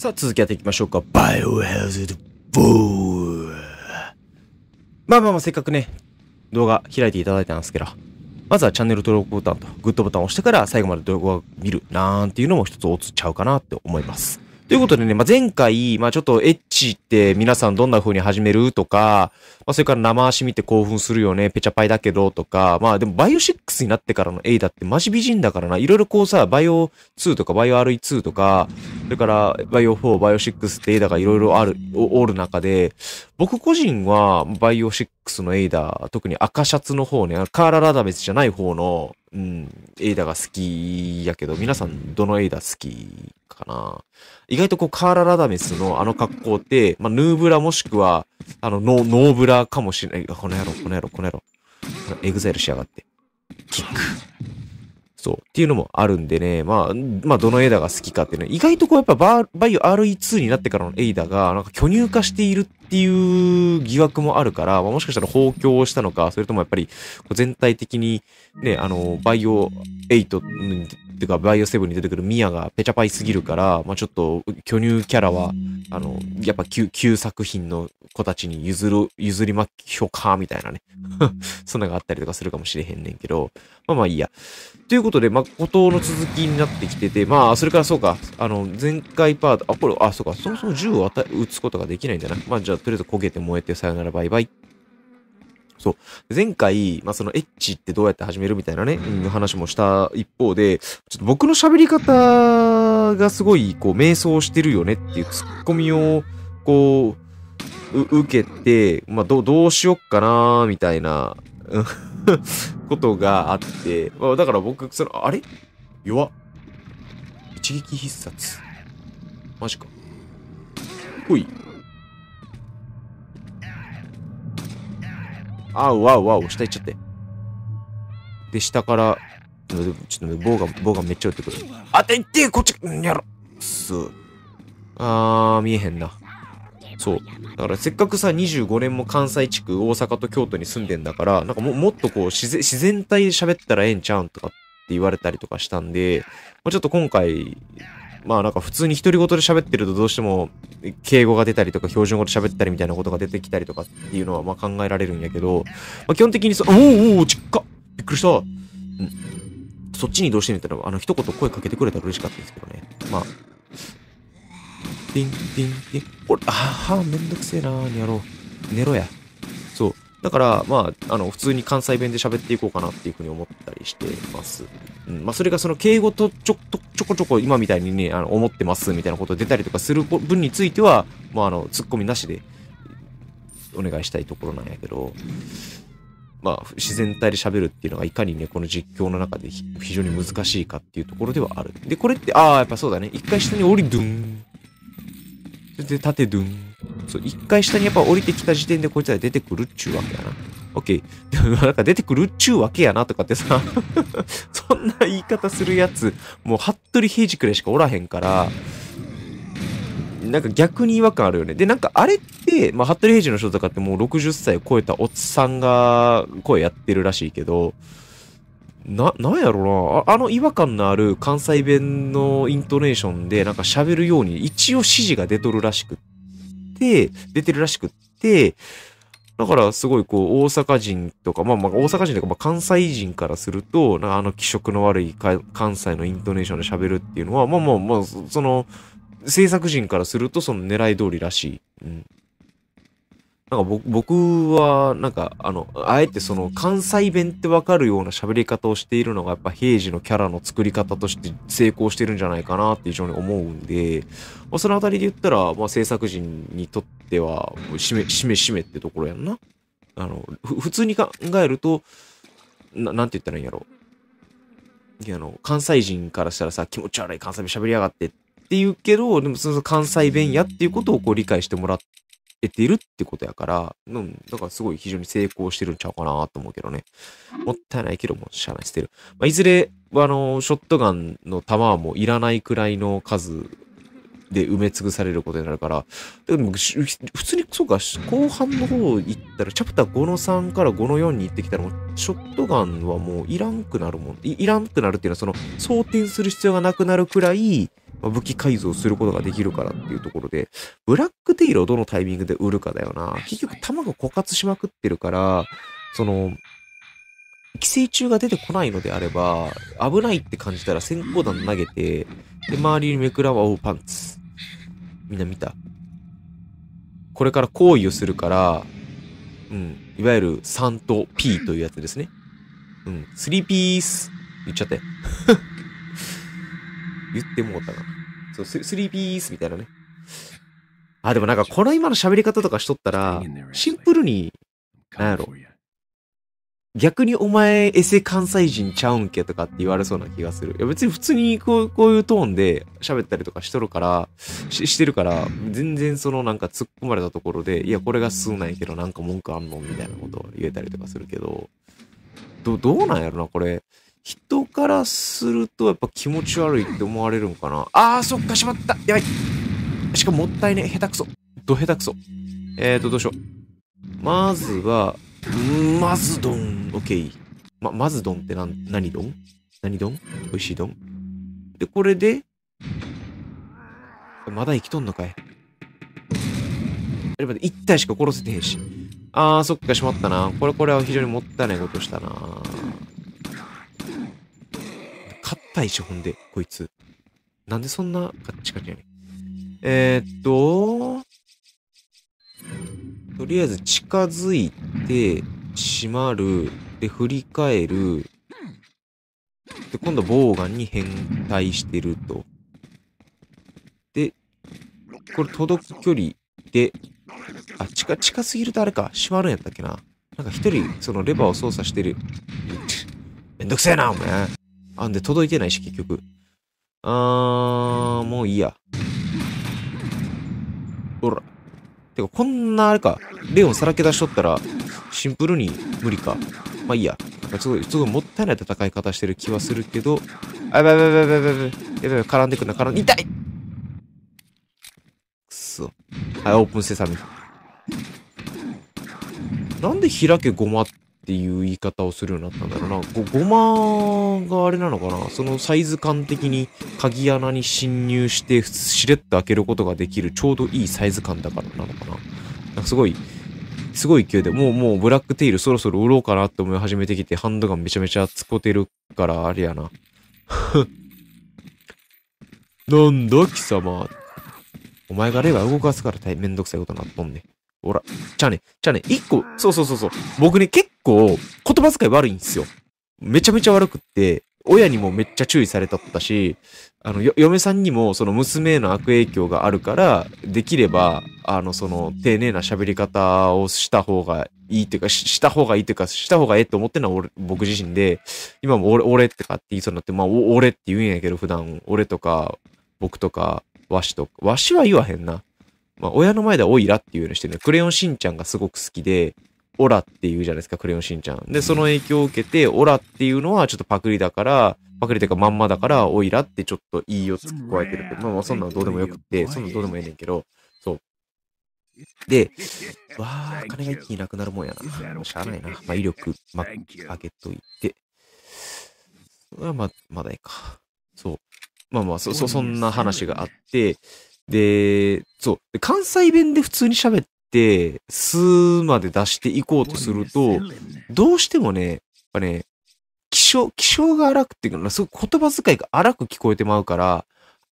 さあ、続きやっていきましょうか。バイオハザードー。まあまあまあ、せっかくね、動画開いていただいたんですけど、まずはチャンネル登録ボタンとグッドボタンを押してから最後まで動画を見るなんていうのも一つ落ちちゃうかなって思います。ということでね、まあ、前回、まあ、ちょっとエッチって皆さんどんな風に始めるとか、まあ、それから生足見て興奮するよね、ペチャパイだけどとか、まあでもバイオ6になってからの A だってマジ美人だからな、いろいろこうさ、バイオ2とかバイオ RE2 とか、それからバイオ4、バイオ6って A だがいろいろある、おる中で、僕個人はバイオ6のエイダ、特に赤シャツの方ね、カーララダ別スじゃない方の、うん、エイダが好きやけど、皆さんどのエイダ好きかな意外とこう、カーラ・ラダメスのあの格好って、まあ、ヌーブラもしくは、あの、ノーブラかもしれない。この野郎、この野郎、この野郎。エグザイルしやがって。キック。そう。っていうのもあるんでね、まあ、まあ、どのエイダが好きかっていうね、意外とこう、やっぱバ、バイオ RE2 になってからのエイダが、なんか巨乳化しているってっていう疑惑もあるから、まあ、もしかしたら放狂したのか、それともやっぱり全体的にね、あの、バイオ8っていうか、バイオ7に出てくるミアがペチャパイすぎるから、まあ、ちょっと巨乳キャラは、あの、やっぱ旧旧作品の子たちに譲る、譲りましょか、みたいなね。そんなのがあったりとかするかもしれへんねんけど、まあまあいいや。ということで、まあ、孤島の続きになってきてて、まあ、それからそうか、あの、前回パート、あ、これ、あ、そうか、そもそも銃を撃つことができないんだな。まあ、じゃあ、とりあえず焦げて燃えてさよならバイバイ。そう。前回、まあ、そのエッチってどうやって始めるみたいなね、うん、話もした一方で、ちょっと僕の喋り方がすごい、こう、迷走してるよねっていうツッコミを、こう、う受けて、まあ、ど、どうしよっかなみたいな、ことがあって、まあ、だから僕、その、あれ弱っ。一撃必殺。マジか。ほい。あうあうあう、下行っちゃって。で、下から、ちょっとね、棒が、棒がめっちゃ打ってくる。あていってこっち、んやろ。そう。あー、見えへんな。そう。だからせっかくさ、25年も関西地区、大阪と京都に住んでんだから、なんかももっとこう、自然、自然体で喋ったらええんちゃうんとかって言われたりとかしたんで、まあ、ちょっと今回、まあなんか普通に独り言で喋ってるとどうしても敬語が出たりとか標準語で喋ったりみたいなことが出てきたりとかっていうのはまあ考えられるんやけど、まあ、基本的にそ、おーおー、ちっかびっくりした、うん、そっちにどうしてみたら、あの、一言声かけてくれたら嬉しかったですけどね。まあ。ディン、ディン、ディン。これ、あはめんどくせえなー、にやろう。寝ろや。そう。だから、まあ、あの、普通に関西弁で喋っていこうかなっていうふうに思ったりしてます。うん。まあ、それがその敬語とちょ、ちょこちょこ今みたいにね、あの、思ってますみたいなこと出たりとかする分については、まあ、あの、ツッコミなしでお願いしたいところなんやけど、まあ、自然体で喋るっていうのがいかにね、この実況の中で非常に難しいかっていうところではある。で、これって、ああ、やっぱそうだね。一回下に降り、ドゥンそれで縦ドゥン。そう、一回下にやっぱ降りてきた時点でこいつら出てくるっちゅうわけやな。オッケー。でも なんか出てくるっちゅうわけやなとかってさ そんな言い方するやつ、もう服部平次くらいしかおらへんから、なんか逆に違和感あるよね。で、なんかあれって、まあ、服部平次の人とかってもう60歳を超えたおっさんが声やってるらしいけど、な、なんやろなあ、あの違和感のある関西弁のイントネーションでなんか喋るように一応指示が出とるらしくって、出てるらしくって、だからすごいこう大阪人とか、まあまあ大阪人とかまあ関西人からすると、なあの気色の悪い関西のイントネーションで喋るっていうのは、まあまあまあ、その制作人からするとその狙い通りらしい。うんなんか僕は、なんか、あの、あえてその関西弁ってわかるような喋り方をしているのが、やっぱ平時のキャラの作り方として成功してるんじゃないかなって非常に思うんで、まあ、そのあたりで言ったら、まあ、制作人にとっては、しめ、しめしめってところやんな。あの、普通に考えると、な、なんて言ったらいいんやろいや、あの、関西人からしたらさ、気持ち悪い関西弁喋りやがってって言うけど、でもその関西弁やっていうことをこう理解してもらって得てるってことやから、うん、だからすごい非常に成功してるんちゃうかなと思うけどね。もったいないけども、しゃない捨てる。まあ、いずれ、あの、ショットガンの弾はもういらないくらいの数で埋め尽くされることになるから、でも普通に、そうか、後半の方行ったら、チャプター5の3から5の4に行ってきたら、もうショットガンはもういらんくなるもん。いらんくなるっていうのは、その、装填する必要がなくなるくらい、まあ、武器改造することができるからっていうところで、ブラックテイルをどのタイミングで売るかだよな。結局弾が枯渇しまくってるから、その、寄生虫が出てこないのであれば、危ないって感じたら先行弾投げて、で、周りにめくらは追うパンツ。みんな見たこれから行為をするから、うん、いわゆる3と P というやつですね。うん、3ピース。言っちゃって。言ってもうたな。そう、スリーピースみたいなね。あ、でもなんかこの今の喋り方とかしとったら、シンプルに、なんやろ。逆にお前、エセ関西人ちゃうんけとかって言われそうな気がする。いや別に普通にこうこういうトーンで喋ったりとかしとるから、ししてるから、全然そのなんか突っ込まれたところで、いや、これが数なんやけど、なんか文句あんのみたいなことを言えたりとかするけど、ど、どうなんやろな、これ。人からするとやっぱ気持ち悪いって思われるんかな。あー、そっか、しまったやばいしかももったいねえ。下手くそ。ど下手くそ。えーと、どうしよう。まずは、まずどん。オッケー。ま、まずどんってなん、何どん何どん美味しいどんで、これで、まだ生きとんのかい待まだ1体しか殺せてへんし。あー、そっか、しまったな。これ、これは非常にもったいないことしたな。ったいし、ほんで、こいつ。なんでそんなカッチカチやねん。えー、っと、とりあえず近づいて、閉まる、で、振り返る、で、今度ボウガンに変態してると。で、これ届く距離で、あ、近、近すぎるとあれか、閉まるんやったっけな。なんか一人、そのレバーを操作してる。めんどくせえな、お前。あ、んで届いてないし、結局。あー、もういいや。ほら。てか、こんなあれか、レオンさらけ出しとったら、シンプルに無理か。まあいいや。ちょっすごい、すごいもったいない戦い方してる気はするけど、あ、やばいやばいやばいやばいやばいやばい、絡んでくんな、絡んで、痛いくそ。はい、オープンセサミ。なんで開けごまって、っていう言い方をするようになったんだろうな。ご、ごまがあれなのかなそのサイズ感的に鍵穴に侵入して、しれっと開けることができるちょうどいいサイズ感だからなのかな。なんかすごい、すごい勢いで、もうもうブラックテイルそろそろ売ろうかなって思い始めてきて、ハンドガンめちゃめちゃつこてるから、あれやな。なんだ貴様。お前がレバー動かすからめんどくさいことになっとんね。ほら、じゃあね、じゃあね、一個、そうそうそうそう、僕ね、結構、言葉遣い悪いんですよ。めちゃめちゃ悪くって、親にもめっちゃ注意されたったし、あの、嫁さんにも、その娘への悪影響があるから、できれば、あの、その、丁寧な喋り方をした方がいいというか、しした方がいいというか、した方がええと思ってんのは俺、僕自身で、今も俺、俺ってかって言いそうになって、まあ、俺って言うんやけど、普段、俺とか、僕とか、わしとか、わしは言わへんな。まあ、親の前ではオイラっていうようにしてるクレヨンしんちゃんがすごく好きで、オラっていうじゃないですか、クレヨンしんちゃん。で、その影響を受けて、オラっていうのはちょっとパクリだから、パクリというかまんまだから、オイラってちょっと言いを付け加えてるけど、まあまあそんなのどうでもよくって、そんなのどうでもええねんけど、そう。で、わあ、金が一気になくなるもんやな。しゃあないな。まあ、威力、まあ、上げといて。それはま、まだいいか。そう。まあまあ、そ、そ、そんな話があって、で、そう。関西弁で普通に喋って、すまで出していこうとすると、どうしてもね、やっぱね、気象、気象が荒くっていうのは、すごい言葉遣いが荒く聞こえてまうから、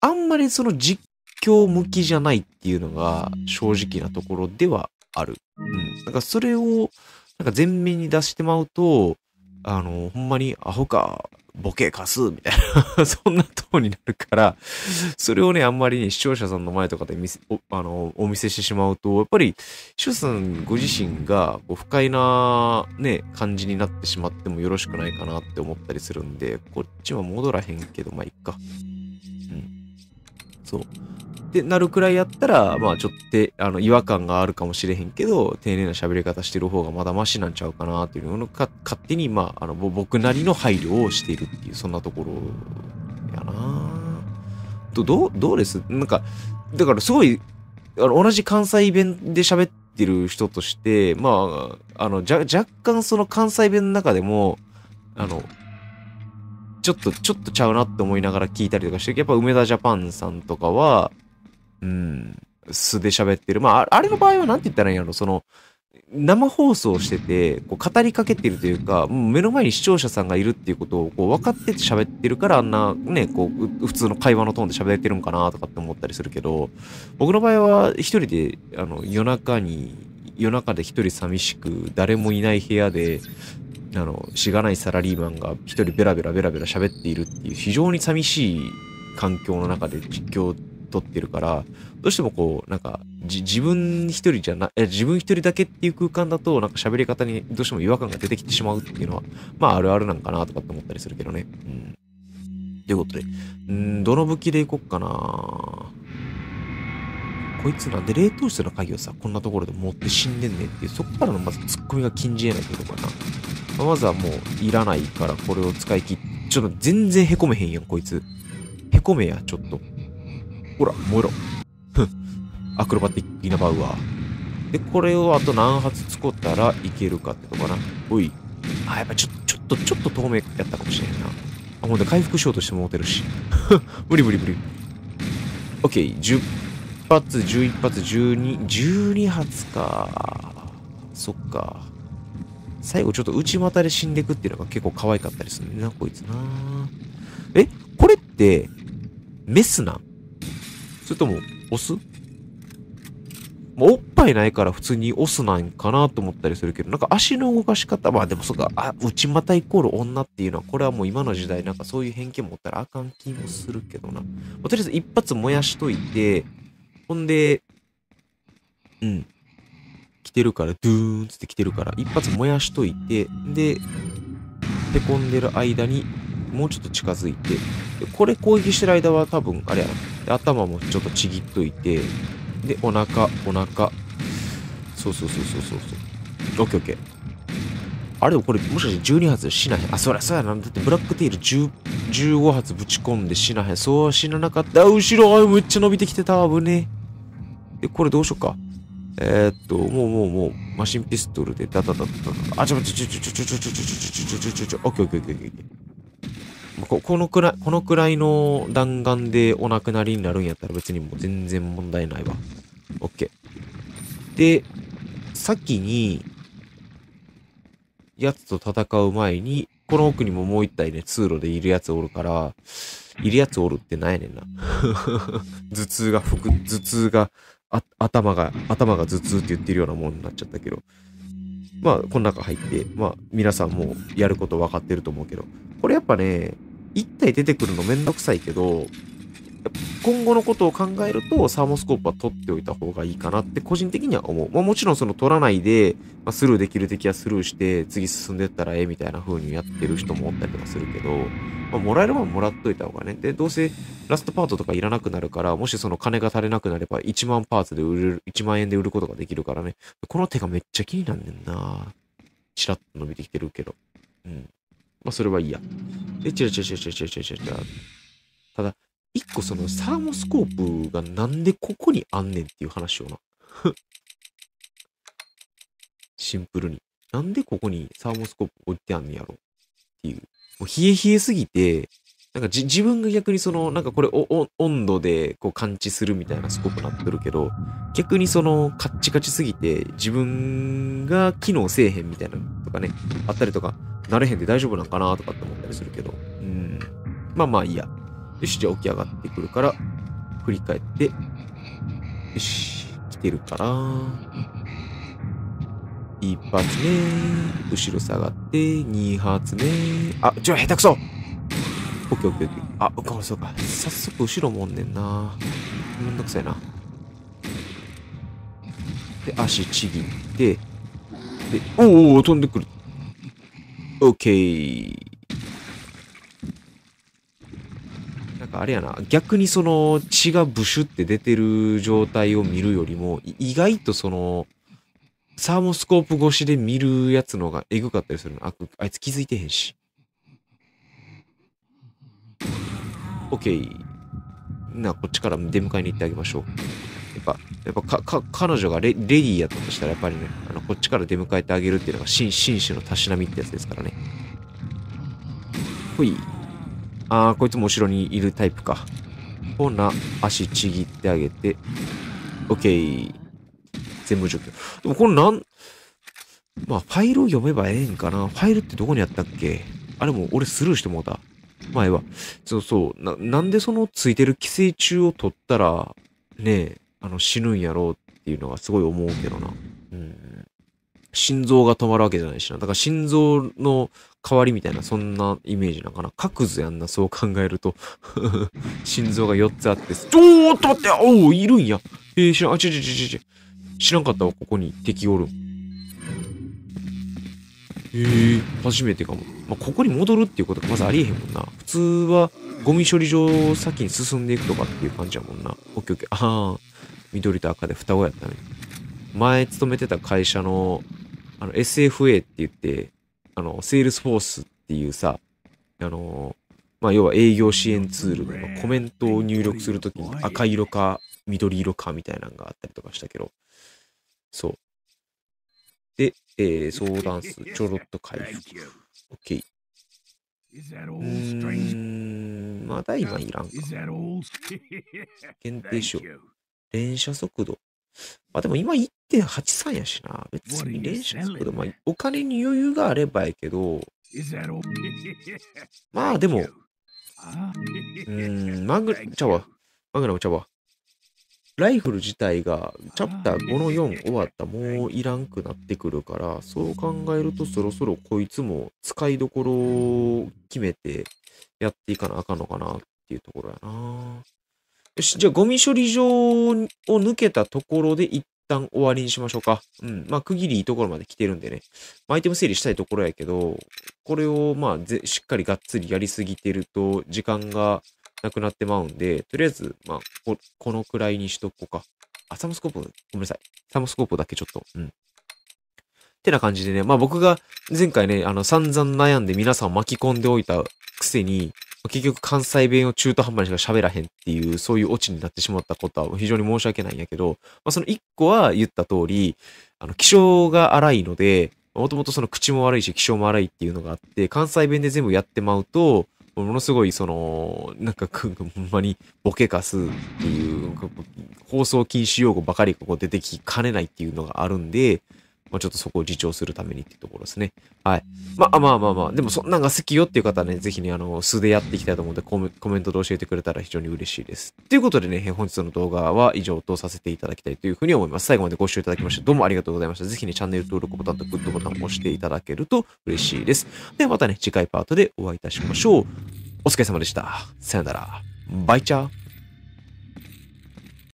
あんまりその実況向きじゃないっていうのが正直なところではある。うん。だからそれを、なんか前面に出してまうと、あの、ほんまにアホか、ボケかすみたいな そんなトーンになるから、それをね、あんまりね、視聴者さんの前とかで見せ、おあの、お見せしてしまうと、やっぱり、シュさんご自身が、不快な、ね、感じになってしまってもよろしくないかなって思ったりするんで、こっちは戻らへんけど、まあ、いっか。そう。ってなるくらいやったら、まあちょっとあの違和感があるかもしれへんけど、丁寧な喋り方してる方がまだマシなんちゃうかなっていうのか勝手に、まあ、あの僕なりの配慮をしているっていう、そんなところやなと、どう、どうですなんか、だからすごい、あの同じ関西弁で喋ってる人として、まあ、あの、若干その関西弁の中でも、あの、ちょっと、ちょっとちゃうなって思いながら聞いたりとかして、やっぱ梅田ジャパンさんとかは、うん、素で喋ってる。まあ、あれの場合は何て言ったらいいんやろ、その、生放送してて、こう語りかけてるというか、う目の前に視聴者さんがいるっていうことをこう分かってて喋ってるから、あんなね、こう、普通の会話のトーンで喋れてるんかなとかって思ったりするけど、僕の場合は一人で、あの、夜中に、夜中で一人寂しく、誰もいない部屋で、あの、しがないサラリーマンが一人ベラベラベラベラ喋っているっていう非常に寂しい環境の中で実況を撮ってるから、どうしてもこう、なんか、自分一人じゃない、自分一人だけっていう空間だと、なんか喋り方にどうしても違和感が出てきてしまうっていうのは、まああるあるなんかなとかって思ったりするけどね。うん。ということで、んどの武器でいこっかなこいつなんで冷凍室の鍵をさ、こんなところで持って死んでんねんっていう、そこからのまずツッコミが禁じ得ないところかな。まずはもういらないからこれを使い切っ、ちょっと全然凹めへんやん、こいつ。凹めや、ちょっと。ほら、燃えろ。ふん。アクロバティックなバウアー。で、これをあと何発使ったらいけるかってとかな。おい。あ、やっぱちょ、ちょっと、ちょっと透明やったかもしれんな。あ、ほんで回復しようとしても持てるし。無理無理無理。オッケー、10発、11発、12、12発か。そっか。最後ちょっと内股で死んでいくっていうのが結構可愛かったりするねな、こいつなえ、これって、メスなんそれとも、オスもうおっぱいないから普通にオスなんかなと思ったりするけど、なんか足の動かし方、まあでもそうか、あ、内股イコール女っていうのは、これはもう今の時代なんかそういう偏見持ったらあかん気もするけどな。とりあえず一発燃やしといて、ほんで、うん、てるから、ドゥーンつって来てるから、一発燃やしといて、で、へこんでる間に、もうちょっと近づいて、でこれ攻撃してる間は多分、あれやな。頭もちょっとちぎっといて、で、お腹、お腹。そうそうそうそうそうオッケーオッケー。あれ、これもしかして12発死なへん。あ、そりゃそうやな。だってブラックティール10 15発ぶち込んで死なへん。そうは死ななかった。後ろ、あ、めっちゃ伸びてきてた。危ねえ。で、これどうしようか。えー、っと、もうもうもう、マシンピストルでダダダダダダ。あ、ちょ、ちょ、ちょ、ちょ、ちょ、ちょ、ちょ、ちょ、ちょ、ちょ、ちょ、ちょ、ちょ、ちょ、ちょ、ケーオッここのくらい、このくらいの弾丸でお亡くなりになるんやったら別にもう全然問題ないわ。オッケー。で、先に、やつと戦う前に、この奥にももう一体ね、通路でいるやつおるから、いるやつおるってなんやねんな。頭痛が、頭痛が頭が、頭が頭痛って言ってるようなもんになっちゃったけど。まあ、この中入って、まあ、皆さんもやること分かってると思うけど、これやっぱね、1体出てくるのめんどくさいけど、今後のことを考えると、サーモスコープは取っておいた方がいいかなって個人的には思う。まあ、もちろんその取らないで、まあ、スルーできる敵はスルーして、次進んでったらええみたいな風にやってる人もおったりとかするけど、まあ、もらえるももらっといた方がね。で、どうせラストパートとかいらなくなるから、もしその金が足りなくなれば1万パーツで売れる、1万円で売ることができるからね。この手がめっちゃ気になんねんなチラッと伸びてきてるけど。うん。まあ、それはいいや。で、違う違うチラチラチラチラチラ。ただ、一個そのサーモスコープがなんでここにあんねんっていう話をな。シンプルに。なんでここにサーモスコープ置いてあんねんやろっていう。もう冷え冷えすぎて、なんか自分が逆にその、なんかこれ温度でこう感知するみたいなスコープになってるけど、逆にそのカッチカチすぎて自分が機能せえへんみたいなとかね、あったりとか、慣れへんで大丈夫なんかなとかって思ったりするけど、うん。まあまあいいや。よし、じゃあ起き上がってくるから、振り返って、よし、来てるから、一発目、後ろ下がって、二発目、あ、ちょ、下手くそオッケーオッケーオッケー。あ、これそうか。早速後ろもんねんな。めんどくさいな。で、足ちぎって、で、おお飛んでくる。オッケー。かあれやな、逆にその血がブシュって出てる状態を見るよりも、意外とその、サーモスコープ越しで見るやつのがエグかったりするの。ああいつ気づいてへんし。OK。な、こっちから出迎えに行ってあげましょう。やっぱ、やっぱか、か、彼女がレレディーやったとしたら、やっぱりね、あの、こっちから出迎えてあげるっていうのが、紳士のたしなみってやつですからね。ほい。あー、こいつも後ろにいるタイプか。ほな、足ちぎってあげて、OK。全部除去。でもこれなん、まあ、ファイルを読めばええんかな。ファイルってどこにあったっけあれも俺スルーしてもうた。前は。そうそう。な、なんでそのついてる寄生虫を取ったら、ねあの死ぬんやろうっていうのがすごい思うけどな。うん。心臓が止まるわけじゃないしな。だから心臓の代わりみたいな、そんなイメージなんかな。各図やんな、そう考えると。心臓が4つあって、ちーっと待っておおいるんやえー、知らん、あ、ちちちち知らんかったわ、ここに敵おるん。えー、初めてかも。まあ、ここに戻るっていうことがまずありえへんもんな。普通は、ゴミ処理場を先に進んでいくとかっていう感じやもんな。オッケーオッケー。ああ、緑と赤で双子やったね。前勤めてた会社の、あの、SFA って言って、あの、セールスフォースっていうさ、あの、まあ、要は営業支援ツールのコメントを入力するときに赤色か緑色かみたいなのがあったりとかしたけど、そう。で、えー、相談数、ちょろっと回復。OK。うーん、まだ今いらんか。限定しよう。連射速度。まあでも今1.83やしな。別に練習するけど、まあお金に余裕があればやけど、まあでも、うん、マグ、ちゃわ。マグナムちゃわ。ライフル自体がチャプター5の4終わったもういらんくなってくるから、そう考えるとそろそろこいつも使いどころを決めてやっていかなあかんのかなっていうところやな。よし、じゃあゴミ処理場を抜けたところで一旦終わりにしましょうか。うん。まあ、区切りいいところまで来てるんでね。まあ、アイテム整理したいところやけど、これを、まあ、しっかりがっつりやりすぎてると、時間がなくなってまうんで、とりあえず、まあこ、このくらいにしとこうか。あ、サムスコープ、ごめんなさい。サムスコープだけちょっと、うん。ってな感じでね、まあ僕が前回ね、あの散々悩んで皆さんを巻き込んでおいたくせに、結局関西弁を中途半端にしか喋らへんっていう、そういうオチになってしまったことは非常に申し訳ないんやけど、まあ、その一個は言った通り、あの、気象が荒いので、もともとその口も悪いし気象も荒いっていうのがあって、関西弁で全部やってまうと、ものすごいその、なんかほんまにボケかすっていう、放送禁止用語ばかりここ出てきかねないっていうのがあるんで、まあ、ちょっとそこを自重するためにっていうところですね。はい。まあまあまあまあ、でもそんなんが好きよっていう方はね、ぜひね、あの、素でやっていきたいと思うんでコメ、コメントで教えてくれたら非常に嬉しいです。ということでね、本日の動画は以上とさせていただきたいというふうに思います。最後までご視聴いただきまして、どうもありがとうございました。ぜひね、チャンネル登録ボタンとグッドボタンを押していただけると嬉しいです。ではまたね、次回パートでお会いいたしましょう。お疲れ様でした。さよなら。バイチャー。